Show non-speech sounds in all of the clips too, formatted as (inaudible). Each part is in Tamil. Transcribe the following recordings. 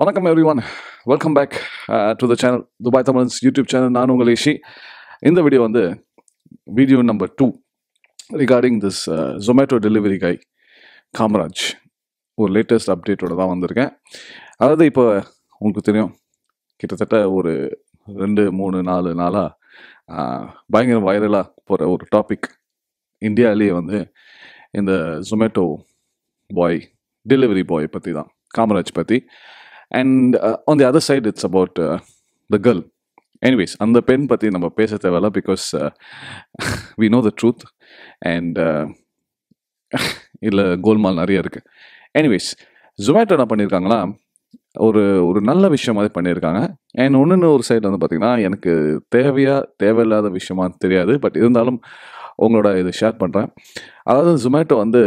வணக்கம் everyone welcome back to the channel Dubai Tamilans YouTube channel நான் உங்கள் ஏஷி இந்த வீடியோ வந்து video number two regarding this Zomato delivery guy Kamaraj ஒரு லேட்டஸ்ட் அப்டேட்டோடு தான் வந்திருக்கேன் அதாவது இப்போ உங்களுக்கு தெரியும் கிட்டத்தட்ட ஒரு ரெண்டு மூணு நாலு நாளாக பயங்கர வைரலாக போகிற ஒரு டாபிக் இந்தியாவிலேயே வந்து இந்த ஜொமேட்டோ பாய் டெலிவரி பாய் பற்றி தான் காமராஜ் பற்றி and on the other side it's about the girl anyways அந்த பெண் பற்றி நம்ம பேச தேவையில்ல because we know the truth and இல்லை கோல்மால் நிறைய இருக்குது எனிவேஸ் ஜொமேட்டோ என்ன பண்ணியிருக்காங்களா ஒரு ஒரு நல்ல விஷயம் மாதிரி பண்ணியிருக்காங்க அண்ட் ஒன்று ஒரு சைடில் வந்து பார்த்திங்கன்னா எனக்கு தேவையாக தேவையில்லாத விஷயமா தெரியாது பட் இருந்தாலும் உங்களோட இது ஷேர் பண்ணுறேன் அதாவது ஜொமேட்டோ வந்து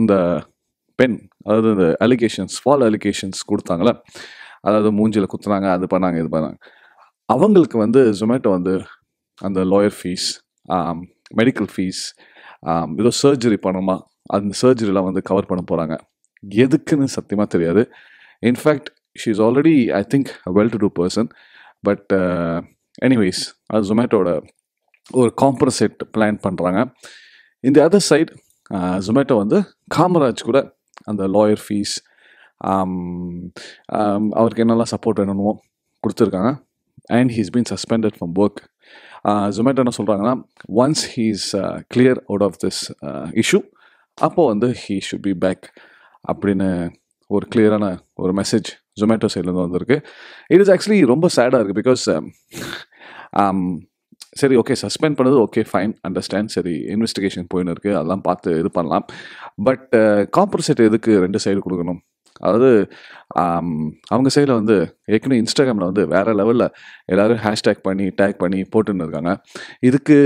இந்த பெண் அதாவது இந்த அலிகேஷன்ஸ் ஃபால் அலிகேஷன்ஸ் கொடுத்தாங்களே அதாவது மூஞ்சியில் குத்துனாங்க அது பண்ணாங்க இது பண்ணாங்க அவங்களுக்கு வந்து ஜொமேட்டோ வந்து அந்த லாயர் ஃபீஸ் மெடிக்கல் ஃபீஸ் ஏதோ சர்ஜரி பண்ணணுமா அந்த சர்ஜரிலாம் வந்து கவர் பண்ண போகிறாங்க எதுக்குன்னு சத்தியமாக தெரியாது in fact she is already I think well to do person but anyways அது ஜொமேட்டோட ஒரு காம்பன்சேட் பிளான் பண்ணுறாங்க இந்த அதர் சைட் ஜொமேட்டோ வந்து காமராஜ் கூட அந்த லாயர் ஃபீஸ் um, um, அவருக்கு என்னெல்லாம் சப்போர்ட் வேணுமோ கொடுத்துருக்காங்க and he's been suspended from work Zomato என்ன சொல்கிறாங்கன்னா once he's clear out of this issue அப்போது வந்து ஹீ ஷுட் பி பேக் அப்படின்னு ஒரு கிளியரான ஒரு மெசேஜ் ஜொமேட்டோ சைட்லேருந்து வந்திருக்கு இட் இஸ் ஆக்சுவலி ரொம்ப சேடாக இருக்குது பிகாஸ் சரி ஓகே சஸ்பெண்ட் பண்ணது ஓகே ஃபைன் அண்டர்ஸ்டாண்ட் சரி இன்வெஸ்டிகேஷன் போயின்னு இருக்குது அதெல்லாம் பார்த்து இது பண்ணலாம் பட் காம்பன்சேட் uh, எதுக்கு ரெண்டு சைடு கொடுக்கணும் அதாவது um, அவங்க சைடில் வந்து ஏற்கனவே இன்ஸ்டாகிராமில் வந்து வேறு லெவலில் எல்லோரும் ஹேஷ்டேக் பண்ணி டேக் பண்ணி போட்டுன்னு இருக்காங்க இதுக்கு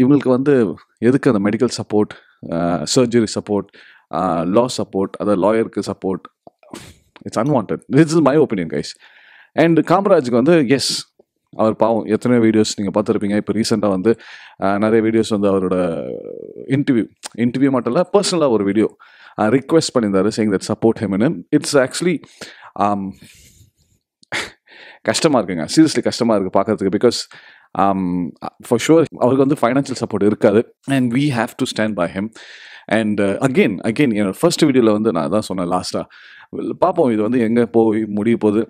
இவங்களுக்கு வந்து எதுக்கு அந்த medical support surgery support law support அதாவது லாயருக்கு support it's unwanted this is my opinion guys and காமராஜுக்கு வந்து எஸ் அவர் பாவம் எத்தனையோ வீடியோஸ் நீங்கள் பார்த்துருப்பீங்க இப்போ ரீசெண்டாக வந்து நிறைய வீடியோஸ் வந்து அவரோட இன்டர்வியூ இன்டர்வியூ மட்டும் இல்லை பர்சனலாக ஒரு வீடியோ ரிக்வெஸ்ட் பண்ணியிருந்தாரு saying that support hmm it's actually கஷ்டமாக இருக்குங்க சீரியஸ்லி கஷ்டமாக இருக்குது பார்க்குறதுக்கு பிகாஸ் ஃபார் um, ஷுர் அவருக்கு வந்து ஃபைனான்சியல் சப்போர்ட் இருக்காது and we have to stand by hmm and again again என்னோட ஃபர்ஸ்ட் வீடியோவில் வந்து நான் தான் சொன்னேன் லாஸ்ட்டாக பார்ப்போம் இது வந்து எங்கே போய் முடிய போகுது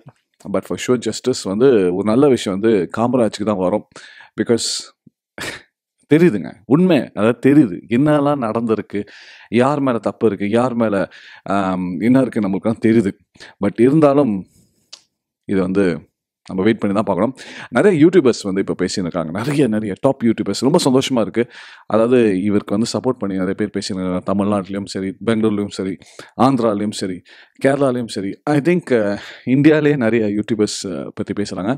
பட் ஃபார் ஷுர் ஜஸ்டிஸ் வந்து ஒரு நல்ல விஷயம் வந்து காமராஜுக்கு தான் வரும் பிகாஸ் தெரியுதுங்க உண்மை அதாவது தெரியுது என்னெல்லாம் நடந்திருக்கு யார் மேலே தப்பு இருக்குது யார் மேலே என்ன இருக்குது நம்மளுக்குலாம் தெரியுது பட் இருந்தாலும் இது வந்து நம்ம வெயிட் பண்ணி தான் பார்க்கணும் நிறைய யூடியூபர்ஸ் வந்து இப்போ பேசியிருக்காங்க நிறைய நிறைய டாப் யூடியூபர்ஸ் ரொம்ப சந்தோஷமாக இருக்குது அதாவது இவருக்கு வந்து சப்போர்ட் பண்ணி நிறைய பேர் பேசியிருக்காங்க தமிழ்நாட்டிலையும் சரி பெங்களூர்லேயும் சரி ஆந்திராலேயும் சரி கேரளாலேயும் சரி ஐ திங்க் இந்தியாவிலே நிறைய யூடியூபர்ஸ் பற்றி பேசுகிறாங்க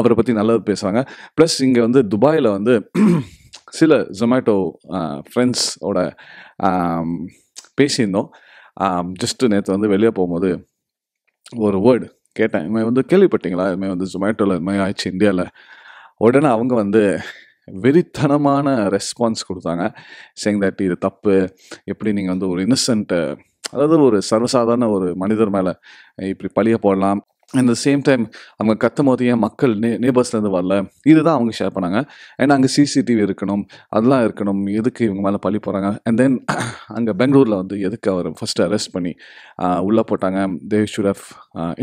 அவரை பற்றி நல்லது பேசுகிறாங்க ப்ளஸ் இங்கே வந்து துபாயில் வந்து (clears throat) சில ஜொமேட்டோ ஃப்ரெண்ட்ஸோட பேசியிருந்தோம் ஜஸ்ட்டு நேற்று வந்து வெளியே போகும்போது ஒரு வேர்டு கேட்டேன் இதுமாதிரி வந்து கேள்விப்பட்டீங்களா இதுமாதிரி வந்து ஜொமேட்டோவில் மாதிரி ஆயிடுச்சு இந்தியாவில் உடனே அவங்க வந்து வெறித்தனமான ரெஸ்பான்ஸ் கொடுத்தாங்க சேங் தட் இது தப்பு எப்படி நீங்கள் வந்து ஒரு இன்னசென்ட்டு அதாவது ஒரு சர்வசாதாரண ஒரு மனிதர் மேலே இப்படி பழிய போடலாம் அட் த சேம் டைம் அவங்க கத்தும் போது ஏன் மக்கள் நே நேபர்ஸ்லேருந்து வரல இதுதான் அவங்க ஷேர் பண்ணாங்க ஏன்னா அங்கே சிசிடிவி இருக்கணும் அதெல்லாம் இருக்கணும் எதுக்கு இவங்க மேலே பழி போகிறாங்க அண்ட் தென் (clears throat) அங்கே பெங்களூரில் வந்து எதுக்கு அவர் ஃபஸ்ட்டு அரெஸ்ட் பண்ணி உள்ளே போட்டாங்க they should have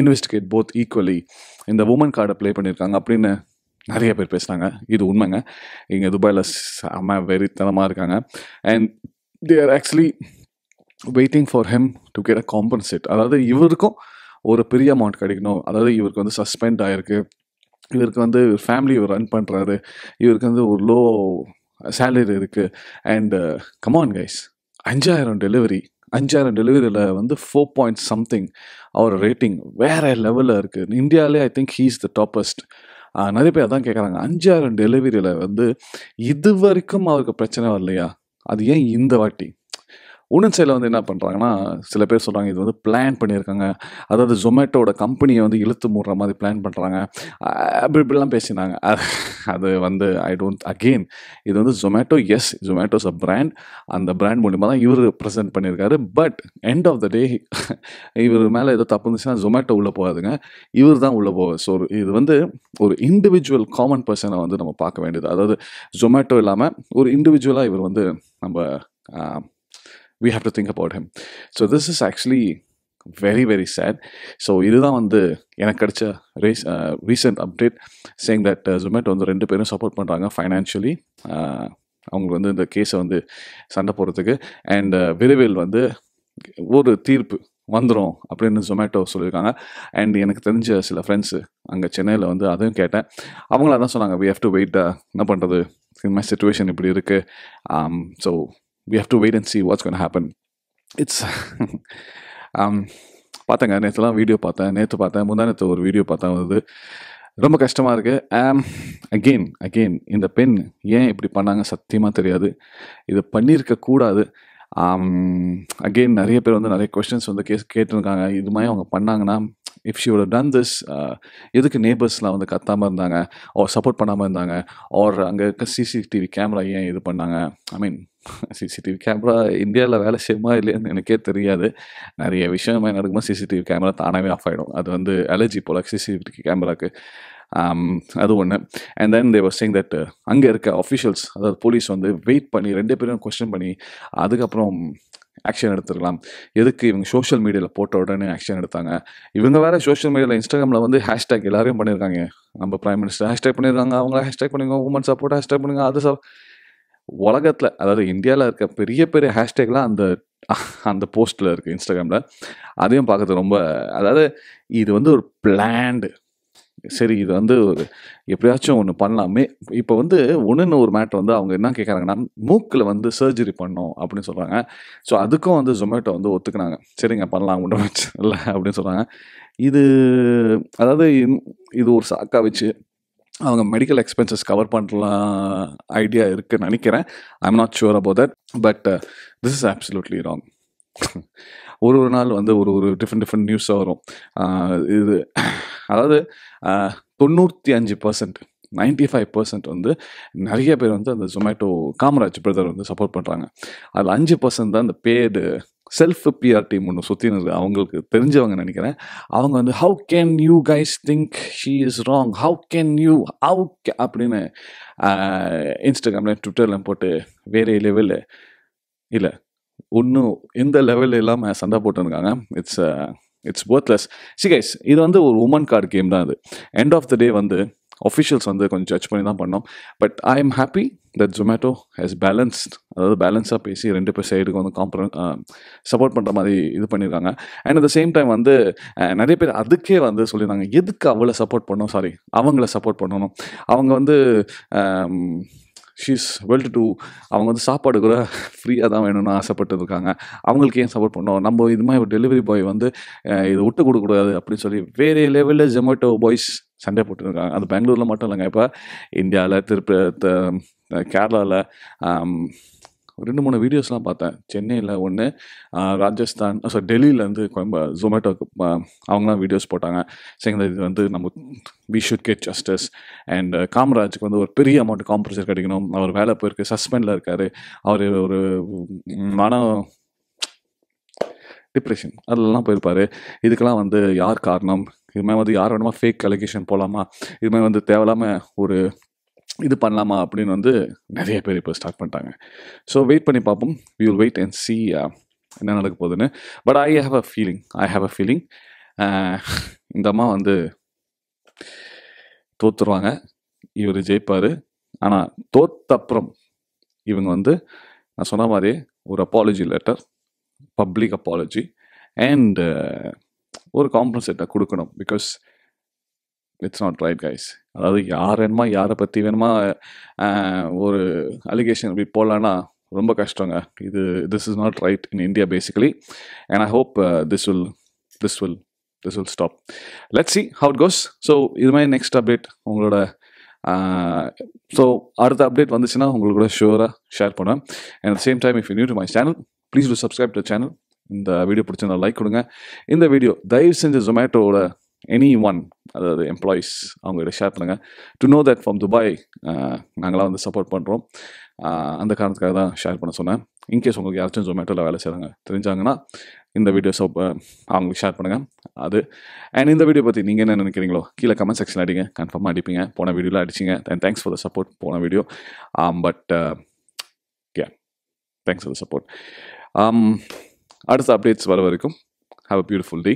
investigate both equally இந்த உமன் கார்டை ப்ளே பண்ணியிருக்காங்க அப்படின்னு நிறைய பேர் பேசுகிறாங்க இது உண்மைங்க இங்கே துபாயில் செம்ம வெறித்தனமாக இருக்காங்க and they are actually waiting for hmm to get a compensate அதாவது இவருக்கும் ஒரு பெரிய அமௌண்ட் கிடைக்கணும் அதாவது இவருக்கு வந்து சஸ்பெண்ட் ஆகிருக்கு இவருக்கு வந்து ஃபேமிலி இவர் ரன் பண்ணுறாரு இவருக்கு வந்து ஒரு லோ சேலரி இருக்குது அண்டு கமான் கைஸ் அஞ்சாயிரம் டெலிவரி அஞ்சாயிரம் டெலிவரியில் வந்து ஃபோர் பாயிண்ட் சம்திங் அவர் ரேட்டிங் வேறு லெவலில் இருக்குது இந்தியாவிலே I think he's the toppest நிறைய பேர் அதான் கேட்குறாங்க அஞ்சாயிரம் டெலிவரியில் வந்து இது வரைக்கும் அவருக்கு பிரச்சனை வரலையா அது ஏன் இந்த வாட்டி உணன் சைடில் வந்து என்ன பண்ணுறாங்கன்னா சில பேர் சொல்கிறாங்க இது வந்து பிளான் பண்ணியிருக்காங்க அதாவது ஜொமேட்டோட கம்பெனியை வந்து இழுத்து மூடுற மாதிரி பிளான் பண்ணுறாங்க அப்படி இப்படிலாம் பேசினாங்க அது வந்து ஐ டோன்ட் அகெயின் இது வந்து Zomato yes Zomato's a brand அந்த பிராண்ட் மூலிமா தான் இவர் ப்ரெசென்ட் பண்ணியிருக்காரு but end of the day இவர் மேலே ஏதோ தப்பு இருந்துச்சுன்னா ஜொமேட்டோ உள்ளே போகாதுங்க இவர் தான் உள்ளே போவார் ஸோ இது வந்து ஒரு இண்டிவிஜுவல் காமன் பர்சனை வந்து நம்ம பார்க்க வேண்டியது அதாவது ஜொமேட்டோ இல்லாமல் ஒரு இண்டிவிஜுவலாக இவர் வந்து நம்ம we have to think about him so this is actually very very sad so இதுதான் வந்து எனக்கு கிடைச்ச ரீஸ் recent update saying that Zomato வந்து ரெண்டு பேரும் சப்போர்ட் பண்ணுறாங்க ஃபைனான்ஷியலி அவங்களுக்கு வந்து இந்த கேஸை வந்து சண்டை போடுறதுக்கு அண்ட் uh, விரைவில் வந்து ஒரு தீர்ப்பு வந்துடும் அப்படின்னு ஜொமேட்டோ சொல்லியிருக்காங்க அண்ட் எனக்கு தெரிஞ்ச சில ஃப்ரெண்ட்ஸு அங்கே சென்னையில் வந்து அதையும் கேட்டேன் அவங்கள தான் சொன்னாங்க வி ஹேவ் டு வெயிட்டாக என்ன பண்ணுறது இந்த மாதிரி சுச்சுவேஷன் இப்படி இருக்குது so um, we have to wait and see what's going to happen it's (laughs) um, பார்த்தேங்க நேற்றுலாம் வீடியோ பார்த்தேன் நேற்று பார்த்தேன் முந்தா நேற்று ஒரு வீடியோ பார்த்தேன் வந்து ரொம்ப கஷ்டமாக இருக்குது அகெயின் um, அகெயின் இந்த பெண் ஏன் இப்படி பண்ணாங்க சத்தியமாக தெரியாது இது பண்ணியிருக்க கூடாது அகெயின் um, நிறைய பேர் வந்து நிறைய கொஸ்டின்ஸ் வந்து கேஸ் கேட்டிருக்காங்க இது மாதிரி அவங்க பண்ணாங்கன்னா இஃப் ஷி டன் திஸ் எதுக்கு நேபர்ஸ்லாம் வந்து கத்தாமல் இருந்தாங்க ஓர் சப்போர்ட் பண்ணாமல் இருந்தாங்க ஓர் அங்கே இருக்க சிசிடிவி கேமரா ஏன் இது பண்ணாங்க ஐ மீன் சிசிடிவி கேமரா இந்தியாவில் வேலை செய்யுமா இல்லையான்னு எனக்கே தெரியாது நிறைய விஷயம் நடக்குமா சிசிடிவி கேமரா தானாகவே ஆஃப் ஆகிடும் அது வந்து அலர்ஜி போல் சிசிடிவி கேமராக்கு அது ஒன்று and then Thevar saying that அங்கே இருக்க அஃபிஷியல்ஸ் அதாவது போலீஸ் வந்து வெயிட் பண்ணி ரெண்டு பேரும் கொஸ்டின் பண்ணி அதுக்கப்புறம் ஆக்ஷன் எடுத்துருக்கலாம் எதுக்கு இவங்க சோஷியல் மீடியாவில் போட்ட உடனே ஆக்ஷன் எடுத்தாங்க இவங்க வேறு சோஷியல் மீடியாவில் இன்ஸ்டாகிராமில் வந்து ஹேஷ்டேக் எல்லாரையும் பண்ணியிருக்காங்க நம்ம ப்ரைம் மினிஸ்டர் ஹேஷ்டேக் பண்ணியிருக்காங்க அவங்க ஹேஷ்டேக் பண்ணுங்க உமன் சப்போர்ட் ஹேஷ்டேக் பண்ணுங்க அது சப் உலகத்தில் அதாவது இந்தியாவில் இருக்க பெரிய பெரிய ஹேஷ்டேக்லாம் அந்த அந்த போஸ்ட்டில் இருக்குது இன்ஸ்டாகிராமில் அதையும் பார்க்கறது ரொம்ப அதாவது இது வந்து ஒரு பிளான்டு சரி இது வந்து ஒரு எப்படியாச்சும் ஒன்று பண்ணலாமே இப்போ வந்து ஒன்றுன்னு ஒரு மேட்டர் வந்து அவங்க என்ன கேட்குறாங்கன்னா மூக்கில் வந்து சர்ஜரி பண்ணோம் அப்படின்னு சொல்கிறாங்க ஸோ அதுக்கும் வந்து ஜொமேட்டோ வந்து ஒத்துக்குனாங்க சரிங்க பண்ணலாம் ஒன்றும் இல்லை அப்படின்னு சொல்கிறாங்க இது அதாவது இது ஒரு சாக்கா வச்சு அவங்க மெடிக்கல் எக்ஸ்பென்சஸ் கவர் பண்ணலாம் ஐடியா இருக்குன்னு நினைக்கிறேன் I am not sure about that but this is absolutely wrong ஒரு ஒரு நாள் வந்து ஒரு ஒரு டிஃப்ரெண்ட் டிஃப்ரெண்ட் நியூஸாக வரும் இது அதாவது தொண்ணூற்றி அஞ்சு பர்சன்ட் நைன்டி ஃபைவ் பர்சன்ட் வந்து நிறைய பேர் வந்து அந்த ஜொமேட்டோ காமராஜ் பிரதர் வந்து சப்போர்ட் பண்ணுறாங்க அதில் அஞ்சு பர்சன்ட் தான் அந்த பேடு செல்ஃப் பிஆர் டீம் ஒன்று சுற்றினது அவங்களுக்கு தெரிஞ்சவங்க நினைக்கிறேன் அவங்க வந்து how can you guys think she is wrong how can you how அப்படின்னு இன்ஸ்டாகிராமில் ட்விட்டரில் போட்டு வேறே லெவலில் இல்லை ஒன்றும் இந்த லெவலில் இல்லாமல் சண்டை போட்டுருக்காங்க it's it's worthless see guys இது வந்து ஒரு உமன் கார்டு கேம் தான் அது எண்ட் ஆஃப் த டே வந்து ஒஃபிஷியல்ஸ் வந்து கொஞ்சம் ஜட்ஜ் பண்ணி தான் பண்ணோம் but I am happy that Zomato has balanced அதாவது பேலன்ஸாக பேசி ரெண்டு பேர் சைடுக்கு வந்து காம்ப்ர சப்போர்ட் பண்ணுற மாதிரி இது பண்ணியிருக்காங்க and at the same time வந்து நிறைய பேர் அதுக்கே வந்து சொல்லியிருந்தாங்க எதுக்கு அவளை சப்போர்ட் பண்ணோம் சாரி அவங்கள சப்போர்ட் பண்ணணும் அவங்க வந்து ஷீஸ் வெல் டு டூ அவங்க வந்து சாப்பாடு கூட ஃப்ரீயாக தான் வேணும்னு ஆசைப்பட்டு இருக்காங்க அவங்களுக்கு ஏன் சப்போர்ட் பண்ணோம் நம்ம இது மாதிரி ஒரு டெலிவரி பாய் வந்து இது விட்டு கொடுக்கக்கூடாது அப்படின்னு சொல்லி வேறு லெவலில் ஜொமேட்டோ பாய்ஸ் சண்டை போட்டுருக்காங்க அது பெங்களூரில் மட்டும் இல்லைங்க இப்போ இந்தியாவில் திருப்பி கேரளாவில் ரெண்டு மூணு வீடியோஸ்லாம் பார்த்தேன் சென்னையில் ஒன்று ராஜஸ்தான் ஸோ டெல்லியிலேருந்து கொஞ்சம் ஜொமேட்டோக்கு அவங்களாம் வீடியோஸ் போட்டாங்க சரிங்க இது வந்து நம்ம we should get justice and காமராஜுக்கு வந்து ஒரு பெரிய அமௌண்ட் காம்பன்சேஷன் கிடைக்கணும் அவர் வேலை போயிருக்கு சஸ்பெண்டில் இருக்கார் அவர் ஒரு மன டிப்ரெஷன் அதெல்லாம் போயிருப்பார் இதுக்கெல்லாம் வந்து யார் காரணம் இது மாதிரி வந்து யார் வேணுமா ஃபேக் அலிகேஷன் போகலாமா இது மாதிரி வந்து தேவையில்லாமல் ஒரு இது பண்ணலாமா அப்படின்னு வந்து நிறைய பேர் இப்போ ஸ்டார்ட் பண்ணிட்டாங்க ஸோ வெயிட் பண்ணி பார்ப்போம் we will wait and see என்ன நடக்க போகுதுன்னு but I have a feeling I have a feeling இந்த அம்மா வந்து தோத்துருவாங்க இவர் ஜெயிப்பார் ஆனால் தோத்தப்புறம் இவங்க வந்து நான் சொன்ன மாதிரி ஒரு apology letter public apology and ஒரு காம்பன்சேட்டை கொடுக்கணும் because it's not right guys அதாவது யார் வேணுமா யாரை பற்றி வேணுமா ஒரு அலிகேஷன் இப்படி போடலான்னா ரொம்ப கஷ்டங்க இது this is not right in India basically and I hope this will this will this will stop let see how it goes so இது மாதிரி நெக்ஸ்ட் அப்டேட் உங்களோட ஸோ அடுத்த அப்டேட் வந்துச்சுன்னா உங்களுக்கு கூட ஷூராக ஷேர் பண்ணுவேன் and at same time if you new to my channel please do subscribe to channel இந்த வீடியோ பிடிச்சிருந்தா லைக் கொடுங்க இந்த வீடியோ தயவு செஞ்சு ஜொமேட்டோவோட எனி ஒன் அதாவது எம்ப்ளாயீஸ் அவங்ககிட்ட ஷேர் பண்ணுங்கள் to know that from Dubai நாங்களாம் வந்து சப்போர்ட் பண்ணுறோம் அந்த காரணத்துக்காக தான் ஷேர் பண்ண சொன்னேன் இன்கேஸ் உங்களுக்கு யாராச்சும் ஜொமேட்டோவில் வேலை செய்கிறாங்க தெரிஞ்சாங்கன்னா இந்த வீடியோ சப் அவங்களுக்கு ஷேர் பண்ணுங்கள் அது அண்ட் இந்த வீடியோ பற்றி நீங்கள் என்ன நினைக்கிறீங்களோ கீழே கமெண்ட் செக்ஷன் அடிங்க கன்ஃபார்மாக அடிப்பீங்க போன வீடியோவில் அடிச்சிங்க and thanks for the support போன video but K thanks for the support அடுத்த அப்டேட்ஸ் வர வரைக்கும் have a beautiful day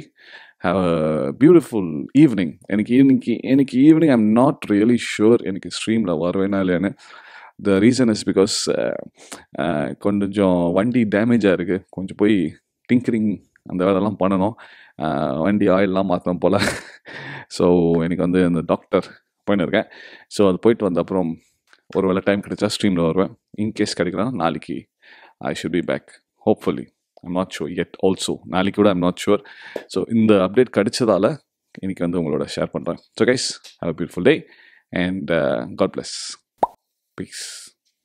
have a beautiful evening எனக்கு இன்னைக்கு எனக்கு evening I'm not really sure எனக்கு ஸ்ட்ரீமில் வருவேனா இல்லையானு த ரீசன் இஸ் பிகாஸ் கொஞ்சம் வண்டி டேமேஜாக இருக்குது கொஞ்சம் போய் டிங்கரிங் அந்த வேலைலாம் பண்ணணும் uh, வண்டி ஆயிலெலாம் மாற்றணும் போல் ஸோ எனக்கு வந்து அந்த டாக்டர் போயின்னு ஸோ அது போயிட்டு வந்த அப்புறம் ஒரு வேளை டைம் கிடைச்சா ஸ்ட்ரீமில் வருவேன் இன்கேஸ் கிடைக்கலாம் நாளைக்கு I should be back hopefully I'm not sure yet also நாளைக்கு கூட ஐம் நாட் ஷுர் ஸோ இந்த அப்டேட் கிடைச்சதால இன்னைக்கு வந்து உங்களோட ஷேர் பண்ணுறேன் so guys have beautiful day and God bless piece